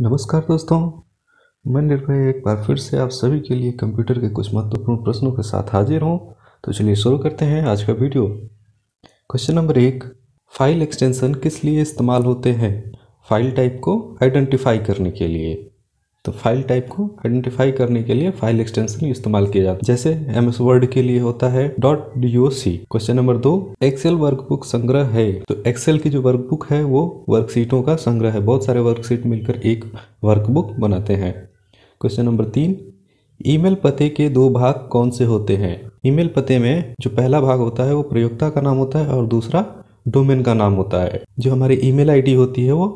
नमस्कार दोस्तों मैं निर्भय एक बार फिर से आप सभी के लिए कंप्यूटर के कुछ महत्वपूर्ण प्रश्नों के साथ हाजिर हूँ तो चलिए शुरू करते हैं आज का वीडियो क्वेश्चन नंबर एक फाइल एक्सटेंशन किस लिए इस्तेमाल होते हैं फाइल टाइप को आइडेंटिफाई करने के लिए तो फाइल टाइप को आइडेंटिफाई करने के लिए फाइल एक्सटेंशन इस्तेमाल किया जाता है जैसे एम एस वर्ड के लिए होता है dot D O C question number दो एक्सेल वर्कबुक संग्रह है तो एक्सेल की जो वर्कबुक है वो वर्कशीटों का संग्रह है बहुत सारे वर्कशीट मिलकर एक वर्कबुक बनाते हैं क्वेश्चन नंबर तीन ईमेल पते के दो भाग कौन से होते हैं ईमेल पते में जो पहला भाग होता है वो प्रयोक्ता का नाम होता है और दूसरा डोमेन का नाम होता है जो हमारी ईमेल आईडी होती है वो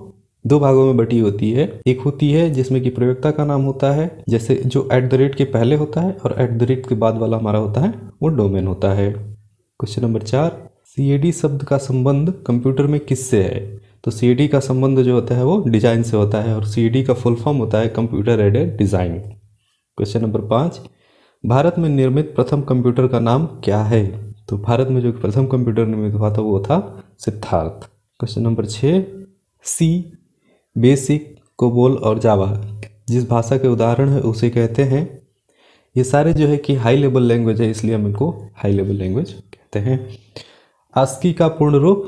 दो भागों में बटी होती है एक होती है जिसमें कि प्रयोक्ता का नाम होता है जैसे जो एट द रेट के पहले होता है और एट द रेट के बाद वाला हमारा होता है वो डोमेन होता है क्वेश्चन नंबर चार सी शब्द का संबंध कंप्यूटर में किससे है तो सी का संबंध जो होता है वो डिजाइन से होता है और सी का फुल फॉर्म होता है computer aided design question number पाँच भारत में निर्मित प्रथम कंप्यूटर का नाम क्या है तो भारत में जो प्रथम कंप्यूटर निर्मित हुआ था वो था सिद्धार्थ क्वेश्चन नंबर छः सी बेसिक कोबोल और जावा जिस भाषा के उदाहरण है उसे कहते हैं ये सारे जो है कि हाई लेवल लैंग्वेज है इसलिए हम इनको हाई लेवल लैंग्वेज कहते हैं आस्की का पूर्ण रूप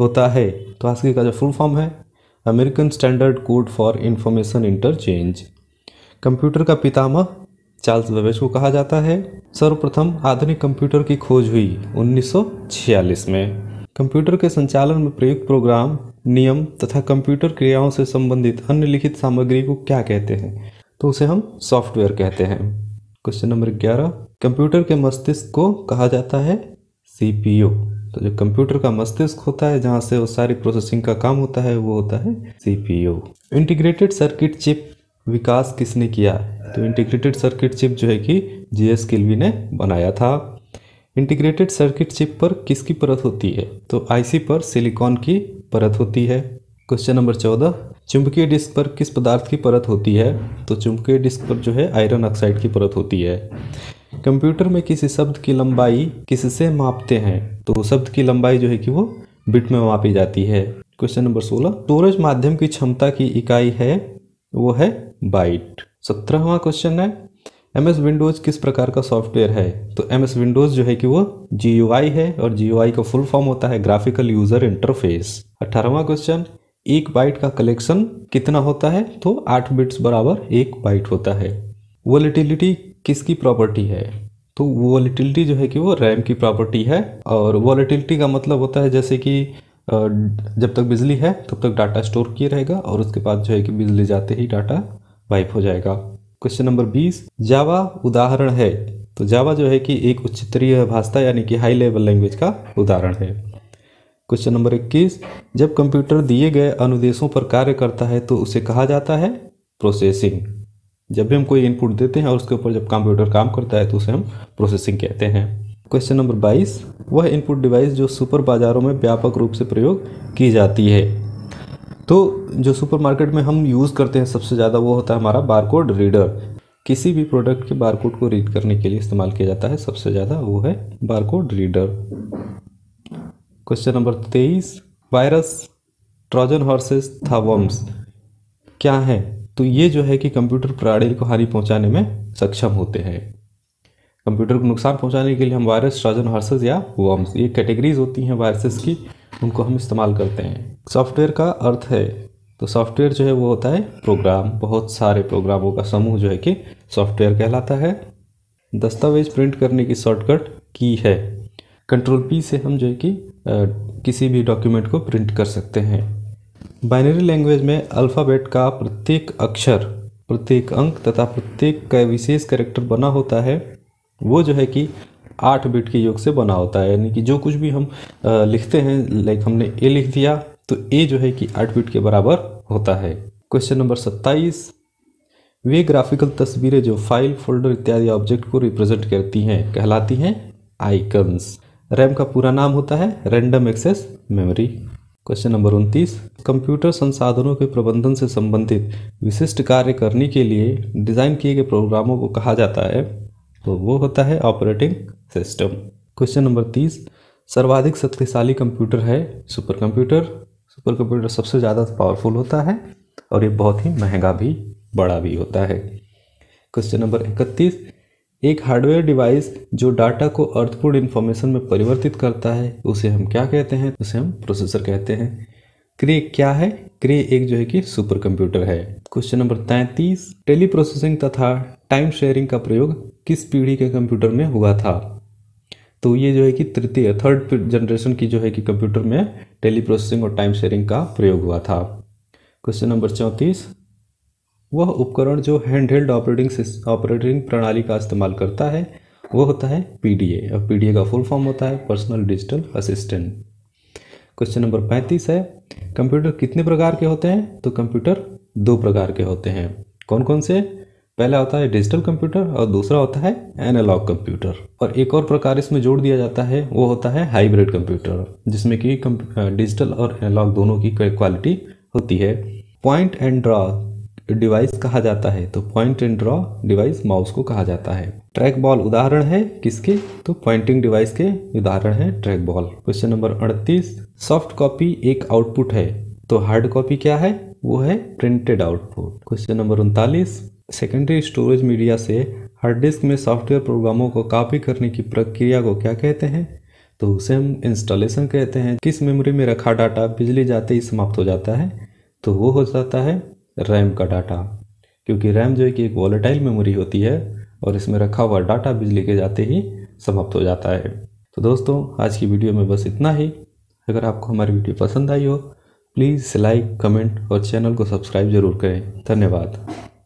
होता है तो आस्की का जो फुल फॉर्म है American standard code for information interchange computer का पितामह चार्ल्स बेबेज को कहा जाता है सर्वप्रथम आधुनिक कंप्यूटर की खोज हुई 1946 में कंप्यूटर के संचालन में प्रयुक्त प्रोग्राम नियम तथा कंप्यूटर क्रियाओं से संबंधित अन्य लिखित सामग्री को क्या कहते हैं तो उसे हम सॉफ्टवेयर कहते हैं क्वेश्चन नंबर ग्यारह कंप्यूटर के मस्तिष्क को कहा जाता है सी तो जो कंप्यूटर का मस्तिष्क होता है जहाँ से वो सारी प्रोसेसिंग का काम होता है वो होता है सी इंटीग्रेटेड सर्किट चिप विकास किसने किया तो इंटीग्रेटेड सर्किट चिप जो है कि जी एस किलवी ने बनाया था इंटीग्रेटेड सर्किट चिप पर किसकी परत होती है तो आईसी पर सिलिकॉन की परत होती है क्वेश्चन नंबर चौदह चुंबकीय डिस्क पर किस पदार्थ की परत होती है तो चुंबकीय डिस्क पर जो है आयरन ऑक्साइड की परत होती है कंप्यूटर में किसी शब्द की लंबाई किससे मापते हैं तो शब्द की लंबाई जो है कि वो बिट में मापी जाती है क्वेश्चन नंबर सोलह स्टोरेज माध्यम की क्षमता की इकाई है वो है बाइट सत्रहवा क्वेश्चन है एम एस विंडोज़ किस प्रकार का सॉफ्टवेयर है तो एम एस विंडोज़ जो है कि वो जी यू आई है और जी यू आई का फुल फॉर्म होता है ग्राफिकल यूज़र इंटरफेस अठारहवा क्वेश्चन एक बाइट का कलेक्शन कितना होता है तो आठ बिट्स बराबर एक बाइट होता है वॉलिटिलिटी किसकी प्रॉपर्टी है तो वॉलिटिलिटी जो है कि वो रैम की प्रॉपर्टी है और वॉलिटिलिटी का मतलब होता है जैसे कि जब तक बिजली है तब तक डाटा स्टोर किए रहेगा और उसके बाद जो है कि बिजली जाते ही डाटा वाइप हो जाएगा क्वेश्चन नंबर बीस जावा उदाहरण है तो जावा जो है कि एक उच्चतरीय भाषा यानी कि हाई लेवल लैंग्वेज का उदाहरण है क्वेश्चन नंबर इक्कीस जब कंप्यूटर दिए गए अनुदेशों पर कार्य करता है तो उसे कहा जाता है प्रोसेसिंग जब भी हम कोई इनपुट देते हैं और उसके ऊपर जब कंप्यूटर काम करता है तो उसे हम प्रोसेसिंग कहते हैं क्वेश्चन नंबर 22 वह इनपुट डिवाइस जो सुपर बाजारों में व्यापक रूप से प्रयोग की जाती है तो जो सुपरमार्केट में हम यूज़ करते हैं सबसे ज़्यादा वो होता है हमारा बारकोड रीडर किसी भी प्रोडक्ट के बारकोड को रीड करने के लिए इस्तेमाल किया जाता है सबसे ज़्यादा वो है बारकोड रीडर क्वेश्चन नंबर तेईस वायरस ट्रोजन हॉर्सेस थावम्स क्या है तो ये जो है कि कंप्यूटर प्रणाली को हानि पहुंचाने में सक्षम होते हैं कंप्यूटर को नुकसान पहुंचाने के लिए हम वायरस ट्रोजन हॉर्सेस या वर्म्स ये कैटेगरीज होती हैं वायरसेस की उनको हम इस्तेमाल करते हैं सॉफ्टवेयर का अर्थ है तो सॉफ्टवेयर जो है वो होता है प्रोग्राम बहुत सारे प्रोग्रामों का समूह जो है कि सॉफ्टवेयर कहलाता है दस्तावेज प्रिंट करने की शॉर्टकट की है कंट्रोल पी से हम जो है कि किसी भी डॉक्यूमेंट को प्रिंट कर सकते हैं बाइनरी लैंग्वेज में अल्फ़ाबेट का प्रत्येक अक्षर प्रत्येक अंक तथा प्रत्येक का विशेष कैरेक्टर बना होता है वो जो है कि आठ बिट के योग से बना होता है यानी कि जो कुछ भी हम लिखते हैं लाइक हमने ए लिख दिया तो ए जो है कि आठ बिट के बराबर होता है क्वेश्चन नंबर सत्ताईस वे ग्राफिकल तस्वीरें जो फाइल फोल्डर इत्यादि ऑब्जेक्ट को रिप्रेजेंट करती हैं कहलाती हैं आइकन्स रैम का पूरा नाम होता है random access memory question number उनतीस कंप्यूटर संसाधनों के प्रबंधन से संबंधित विशिष्ट कार्य करने के लिए डिज़ाइन किए गए प्रोग्रामों को कहा जाता है तो वो होता है ऑपरेटिंग सिस्टम क्वेश्चन नंबर तीस सर्वाधिक शक्तिशाली कंप्यूटर है सुपर कंप्यूटर सुपर कंप्यूटर सबसे ज़्यादा पावरफुल होता है और ये बहुत ही महंगा भी बड़ा भी होता है क्वेश्चन नंबर इकतीस एक हार्डवेयर डिवाइस जो डाटा को अर्थपूर्ण इन्फॉर्मेशन में परिवर्तित करता है उसे हम क्या कहते हैं उसे हम प्रोसेसर कहते हैं क्रे क्या है क्रे एक जो है कि सुपर कंप्यूटर है क्वेश्चन नंबर तैंतीस टेली प्रोसेसिंग तथा टाइम शेयरिंग का प्रयोग किस पीढ़ी के कंप्यूटर में हुआ था तो ये जो है कि तृतीय थर्ड जनरेशन की जो है कि कंप्यूटर में टेली प्रोसेसिंग और टाइम शेयरिंग का प्रयोग हुआ था क्वेश्चन नंबर चौंतीस वह उपकरण जो हैंड हेल्ड ऑपरेटिंग ऑपरेटिंग प्रणाली का इस्तेमाल करता है वह होता है पीडीए और पीडीए का फुल फॉर्म होता है personal digital assistant question number पैंतीस है कंप्यूटर कितने प्रकार के होते हैं तो कंप्यूटर दो प्रकार के होते हैं कौन कौन से पहला होता है डिजिटल कंप्यूटर और दूसरा होता है एनालॉग कंप्यूटर और एक और प्रकार इसमें जोड़ दिया जाता है वो होता है हाइब्रिड कंप्यूटर जिसमें कि डिजिटल और एनालॉग दोनों की क्वालिटी होती है पॉइंट एंड ड्रॉ डिवाइस कहा जाता है तो point and draw device mouse को कहा जाता है ट्रैक बॉल उदाहरण है किसके तो पॉइंटिंग डिवाइस के उदाहरण है ट्रैक बॉल क्वेश्चन नंबर अड़तीस सॉफ्ट कॉपी एक आउटपुट है तो हार्ड कॉपी क्या है वो है प्रिंटेड आउटपुट क्वेश्चन नंबर उनतालीस सेकेंडरी स्टोरेज मीडिया से हार्ड डिस्क में सॉफ्टवेयर प्रोग्रामों को कॉपी करने की प्रक्रिया को क्या कहते हैं तो उसे हम इंस्टॉलेशन कहते हैं किस मेमोरी में रखा डाटा बिजली जाते ही समाप्त हो जाता है तो वो हो जाता है रैम का डाटा क्योंकि रैम जो है कि एक वॉलेटाइल मेमोरी होती है और इसमें रखा हुआ डाटा बिजली के जाते ही समाप्त हो जाता है तो दोस्तों आज की वीडियो में बस इतना ही अगर आपको हमारी वीडियो पसंद आई हो प्लीज़ लाइक कमेंट और चैनल को सब्सक्राइब जरूर करें धन्यवाद